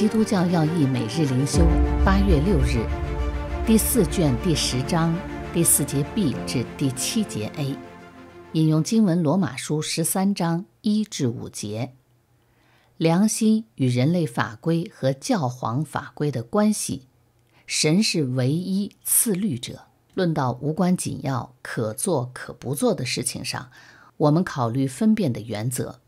基督教要义每日灵修，八月六日，第四卷第十章第四节 B 至第七节 A，引用经文《罗马书》十三章一至五节，良心与人类法规和教皇法规的关系，神是唯一次律者。论到无关紧要、可做可不做的事情上，我们考虑分辨的原则。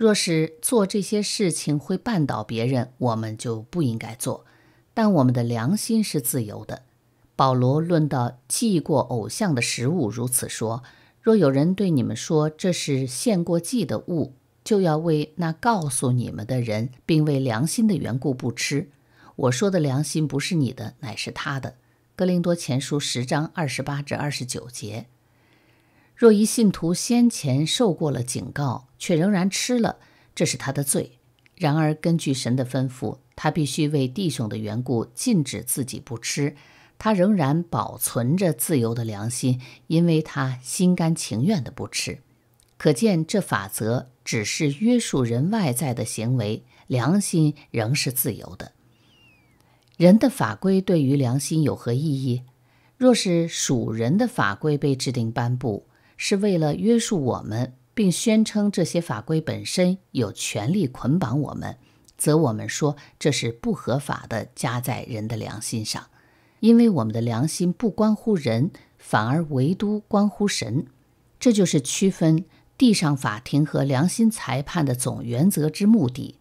若是做这些事情会绊倒别人，我们就不应该做。但我们的良心是自由的。保罗论到祭过偶像的食物，如此说：若有人对你们说这是献过祭的物，就要为那告诉你们的人，并为良心的缘故不吃。我说的良心不是你的，乃是他的。格林多前书十章二十八至二十九节：若一信徒先前受过了警告，却仍然吃了，这是他的罪。然而，根据神的吩咐，他必须为弟兄的缘故禁止自己不吃。他仍然保存着自由的良心，因为他心甘情愿的不吃。可见，这法则只是约束人外在的行为，良心仍是自由的。人的法规对于良心有何意义？若是属人的法规被制定颁布，是为了约束我们。并宣称这些法规本身有权力捆绑我们，则我们说这是不合法的，加在人的良心上，因为我们的良心不关乎人，反而唯独关乎神。这就是区分地上法庭和良心裁判的总原则之目的。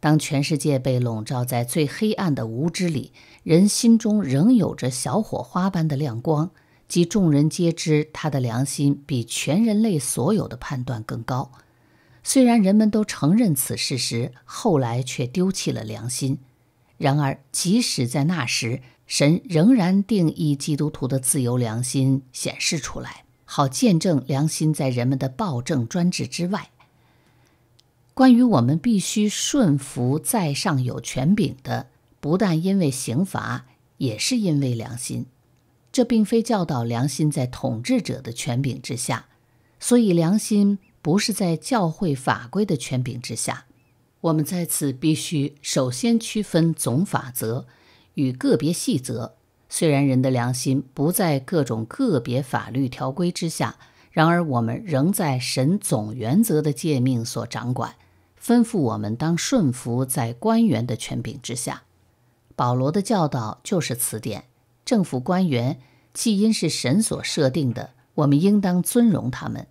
当全世界被笼罩在最黑暗的无知里，人心中仍有着小火花般的亮光。即众人皆知，他的良心比全人类所有的判断更高。虽然人们都承认此事实，后来却丢弃了良心。然而，即使在那时，神仍然定义基督徒的自由良心显示出来，好见证良心在人们的暴政专制之外。关于我们必须顺服在上有权柄的，不但因为刑罚，也是因为良心。这并非教导良心在统治者的权柄之下，所以良心不是在教会法规的权柄之下。我们在此必须首先区分总法则与个别细则。虽然人的良心不在各种个别法律条规之下，然而我们仍在神总原则的诫命所掌管，吩咐我们当顺服在官员的权柄之下。保罗的教导就是此点。政府官员既因是神所设定的，我们应当尊荣他们。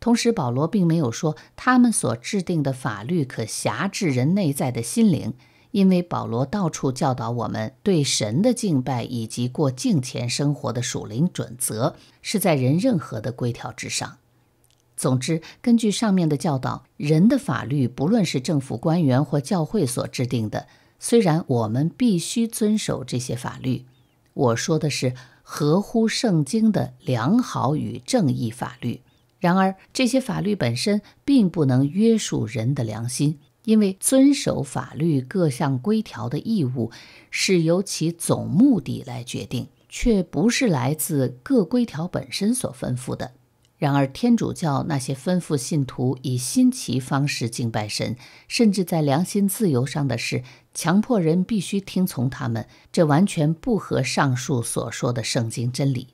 同时，保罗并没有说他们所制定的法律可辖制人内在的心灵，因为保罗到处教导我们对神的敬拜以及过敬虔生活的属灵准则是在人任何的规条之上。总之，根据上面的教导，人的法律不论是政府官员或教会所制定的，虽然我们必须遵守这些法律。我说的是合乎圣经的良好与正义法律。然而，这些法律本身并不能约束人的良心，因为遵守法律各项规条的义务是由其总目的来决定，却不是来自各规条本身所吩咐的。然而，天主教那些吩咐信徒以新奇方式敬拜神，甚至在良心自由上的事，强迫人必须听从他们，这完全不合上述所说的圣经真理。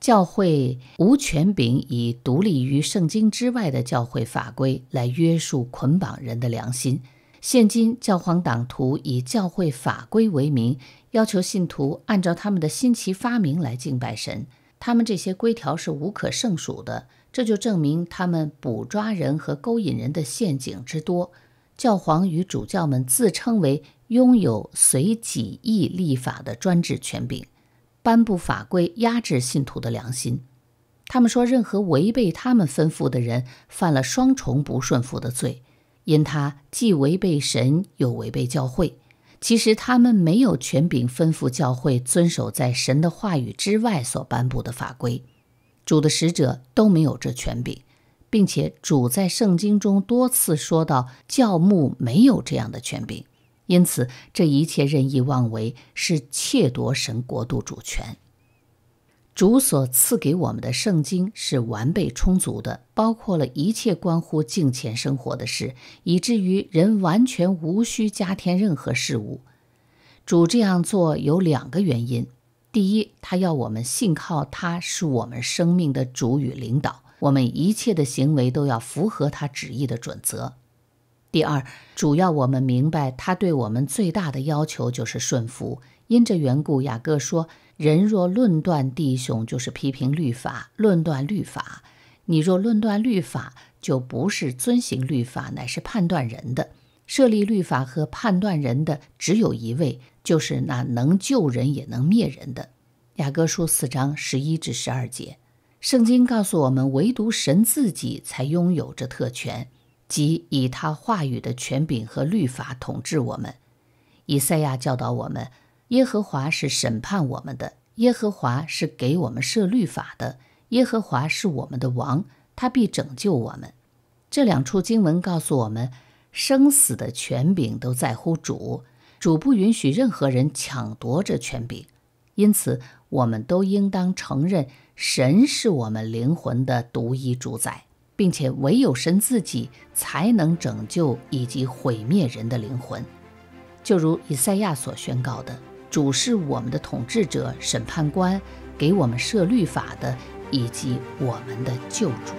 教会无权柄以独立于圣经之外的教会法规来约束捆绑人的良心。现今教皇党徒以教会法规为名，要求信徒按照他们的新奇发明来敬拜神。他们这些规条是无可胜数的，这就证明他们捕抓人和勾引人的陷阱之多。教皇与主教们自称为拥有随己意立法的专制权柄，颁布法规压制信徒的良心。他们说，任何违背他们吩咐的人犯了双重不顺服的罪，因他既违背神，又违背教会。其实他们没有权柄吩咐教会遵守在神的话语之外所颁布的法规，主的使者都没有这权柄，并且主在圣经中多次说到教牧没有这样的权柄，因此这一切任意妄为是窃夺神国度主权。主所赐给我们的圣经是完备充足的，包括了一切关乎敬虔生活的事，以至于人完全无需加添任何事物。主这样做有两个原因：第一，他要我们信靠他是我们生命的主与领导，我们一切的行为都要符合他旨意的准则。第二，主要我们明白，他对我们最大的要求就是顺服。因这缘故，雅各说：“人若论断弟兄，就是批评律法；论断律法，你若论断律法，就不是遵行律法，乃是判断人的。设立律法和判断人的，只有一位，就是那能救人也能灭人的。”雅各书四章十一至十二节，圣经告诉我们，唯独神自己才拥有这特权。即以他话语的权柄和律法统治我们。以赛亚教导我们：耶和华是审判我们的，耶和华是给我们设律法的，耶和华是我们的王，他必拯救我们。这两处经文告诉我们，生死的权柄都在乎主，主不允许任何人抢夺这权柄。因此，我们都应当承认，神是我们灵魂的独一主宰。并且唯有神自己才能拯救以及毁灭人的灵魂，就如以赛亚所宣告的：“主是我们的统治者、审判官，给我们设律法的，以及我们的救主。”